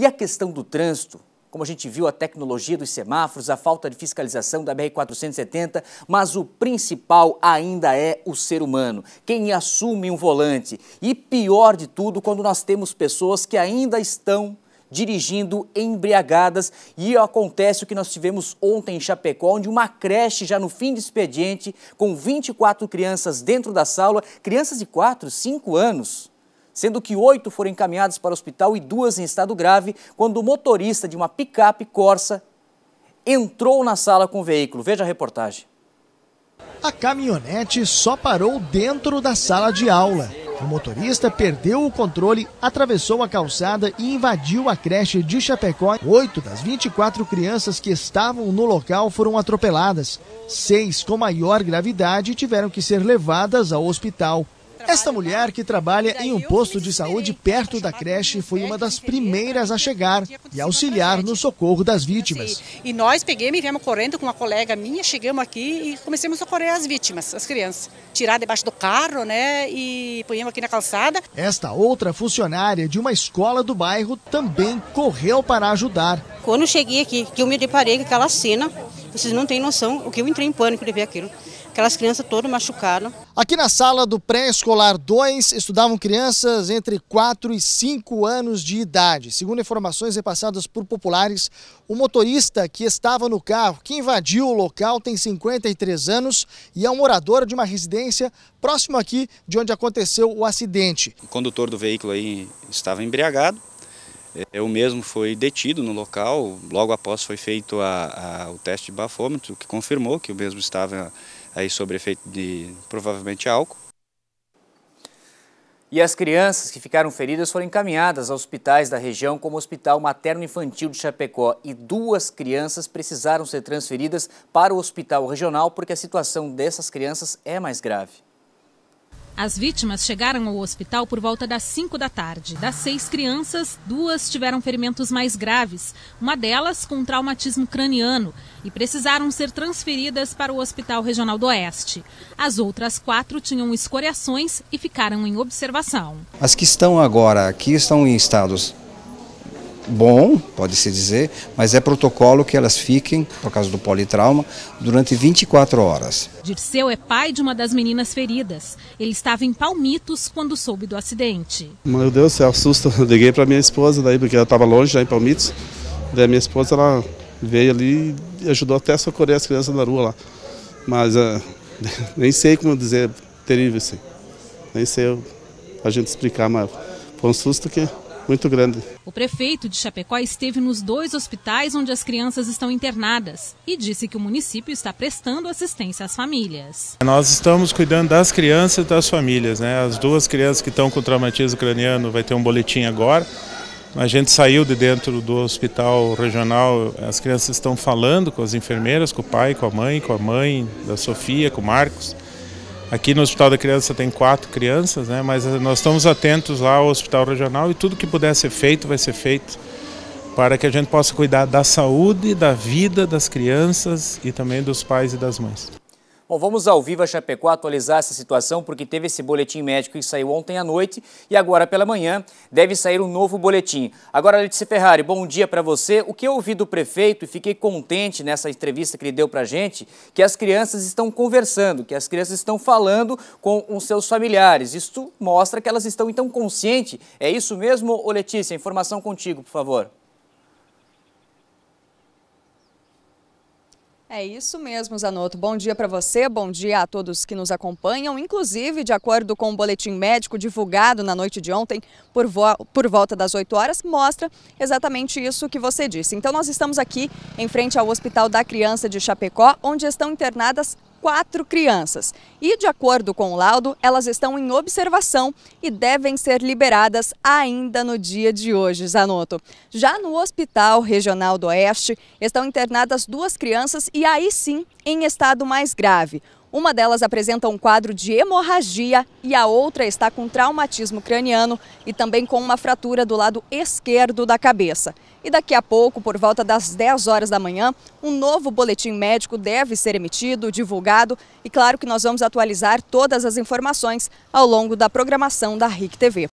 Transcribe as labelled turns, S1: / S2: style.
S1: E a questão do trânsito? Como a gente viu, a tecnologia dos semáforos, a falta de fiscalização da BR-470, mas o principal ainda é o ser humano, quem assume um volante. E pior de tudo, quando nós temos pessoas que ainda estão dirigindo embriagadas e acontece o que nós tivemos ontem em Chapecó, onde uma creche já no fim de expediente, com 24 crianças dentro da sala, crianças de 4, 5 anos, sendo que oito foram encaminhados para o hospital e duas em estado grave, quando o motorista de uma picape Corsa entrou na sala com o veículo. Veja a reportagem.
S2: A caminhonete só parou dentro da sala de aula. O motorista perdeu o controle, atravessou a calçada e invadiu a creche de Chapecó. Oito das 24 crianças que estavam no local foram atropeladas. Seis com maior gravidade tiveram que ser levadas ao hospital. Esta mulher, que trabalha em um posto de saúde perto da creche, foi uma das primeiras a chegar e auxiliar no socorro das então, assim, vítimas.
S3: E nós peguemos e viemos correndo com uma colega minha, chegamos aqui e começamos a socorrer as vítimas, as crianças. Tirar debaixo do carro, né, e ponhamos aqui na calçada.
S2: Esta outra funcionária de uma escola do bairro também correu para ajudar.
S3: Quando eu cheguei aqui, que eu me deparei com aquela cena, vocês não têm noção o que eu entrei em pânico de ver aquilo aquelas crianças todas machucadas.
S2: Aqui na sala do pré-escolar 2 estudavam crianças entre 4 e 5 anos de idade. Segundo informações repassadas por populares, o motorista que estava no carro, que invadiu o local, tem 53 anos e é um morador de uma residência próximo aqui de onde aconteceu o acidente. O condutor do veículo aí estava embriagado, eu mesmo fui detido no local, logo após foi feito a, a, o teste de bafômetro, que confirmou que o mesmo estava aí sob efeito de provavelmente álcool.
S1: E as crianças que ficaram feridas foram encaminhadas a hospitais da região, como o Hospital Materno Infantil de Chapecó. E duas crianças precisaram ser transferidas para o Hospital Regional, porque a situação dessas crianças é mais grave. As
S3: vítimas chegaram ao hospital por volta das 5 da tarde. Das seis crianças, duas tiveram ferimentos mais graves, uma delas com traumatismo craniano, e precisaram ser transferidas para o Hospital Regional do Oeste. As outras quatro tinham escoriações e ficaram em observação.
S1: As que estão agora aqui estão em estados bom, pode-se dizer, mas é protocolo que elas fiquem, por causa do politrauma, durante 24 horas.
S3: Dirceu é pai de uma das meninas feridas. Ele estava em Palmitos quando soube do acidente. Meu Deus, céu, susto. Eu liguei para minha esposa daí, porque ela estava longe, lá em Palmitos. Daí a minha esposa ela veio ali e ajudou até a socorrer as crianças na rua lá. Mas uh, nem sei como dizer, é terrível assim. Nem sei a gente explicar, mas foi um susto que muito grande. O prefeito de Chapecó esteve nos dois hospitais onde as crianças estão internadas e disse que o município está prestando assistência às famílias.
S4: Nós estamos cuidando das crianças e das famílias, né? As duas crianças que estão com traumatismo craniano vai ter um boletim agora. A gente saiu de dentro do hospital regional, as crianças estão falando com as enfermeiras, com o pai, com a mãe, com a mãe da Sofia, com o Marcos. Aqui no Hospital da Criança tem quatro crianças, né? mas eh, nós estamos atentos lá ao Hospital Regional e tudo que puder ser feito vai ser feito para que a gente possa cuidar da saúde, da vida das crianças e também dos pais e das mães.
S1: Bom, vamos ao vivo a Chapecó atualizar essa situação, porque teve esse boletim médico que saiu ontem à noite e agora pela manhã deve sair um novo boletim. Agora, Letícia Ferrari, bom dia para você. O que eu ouvi do prefeito e fiquei contente nessa entrevista que ele deu para gente, que as crianças estão conversando, que as crianças estão falando com os seus familiares. Isso mostra que elas estão então conscientes. É isso mesmo, Letícia? Informação contigo, por favor.
S4: É isso mesmo, Zanotto. Bom dia para você, bom dia a todos que nos acompanham. Inclusive, de acordo com o um boletim médico divulgado na noite de ontem, por, vo por volta das 8 horas, mostra exatamente isso que você disse. Então, nós estamos aqui em frente ao Hospital da Criança de Chapecó, onde estão internadas quatro crianças. E, de acordo com o laudo, elas estão em observação e devem ser liberadas ainda no dia de hoje, Zanotto. Já no Hospital Regional do Oeste, estão internadas duas crianças e aí sim em estado mais grave. Uma delas apresenta um quadro de hemorragia e a outra está com traumatismo craniano e também com uma fratura do lado esquerdo da cabeça. E daqui a pouco, por volta das 10 horas da manhã, um novo boletim médico deve ser emitido, divulgado e claro que nós vamos atualizar todas as informações ao longo da programação da RIC TV.